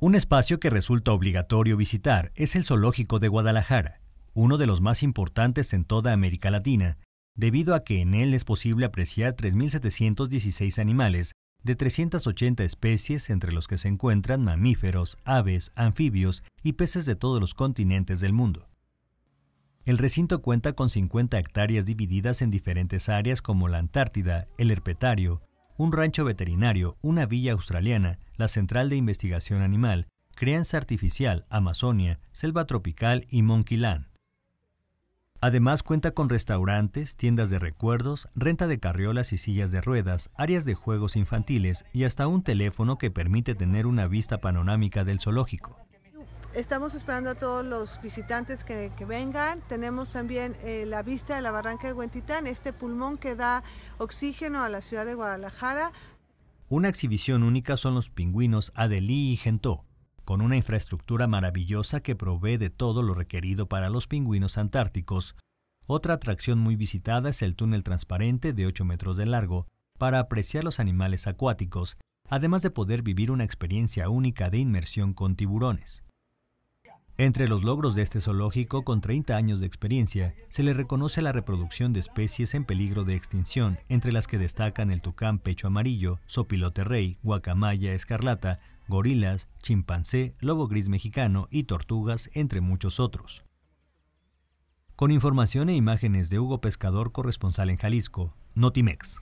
Un espacio que resulta obligatorio visitar es el Zoológico de Guadalajara, uno de los más importantes en toda América Latina, debido a que en él es posible apreciar 3.716 animales de 380 especies entre los que se encuentran mamíferos, aves, anfibios y peces de todos los continentes del mundo. El recinto cuenta con 50 hectáreas divididas en diferentes áreas como la Antártida, el Herpetario, un rancho veterinario, una villa australiana, la Central de Investigación Animal, Crianza Artificial, Amazonia, Selva Tropical y Land. Además cuenta con restaurantes, tiendas de recuerdos, renta de carriolas y sillas de ruedas, áreas de juegos infantiles y hasta un teléfono que permite tener una vista panorámica del zoológico. Estamos esperando a todos los visitantes que, vengan. Tenemos también eh, la vista de la barranca de Huentitán, este pulmón que da oxígeno a la ciudad de Guadalajara. Una exhibición única son los pingüinos Adelí y Gentó, con una infraestructura maravillosa que provee de todo lo requerido para los pingüinos antárticos. Otra atracción muy visitada es el túnel transparente de 8 metros de largo para apreciar los animales acuáticos, además de poder vivir una experiencia única de inmersión con tiburones. Entre los logros de este zoológico, con 30 años de experiencia, se le reconoce la reproducción de especies en peligro de extinción, entre las que destacan el tucán pecho amarillo, sopilote rey, guacamaya escarlata, gorilas, chimpancé, lobo gris mexicano y tortugas, entre muchos otros. Con información e imágenes de Hugo Pescador, corresponsal en Jalisco, Notimex.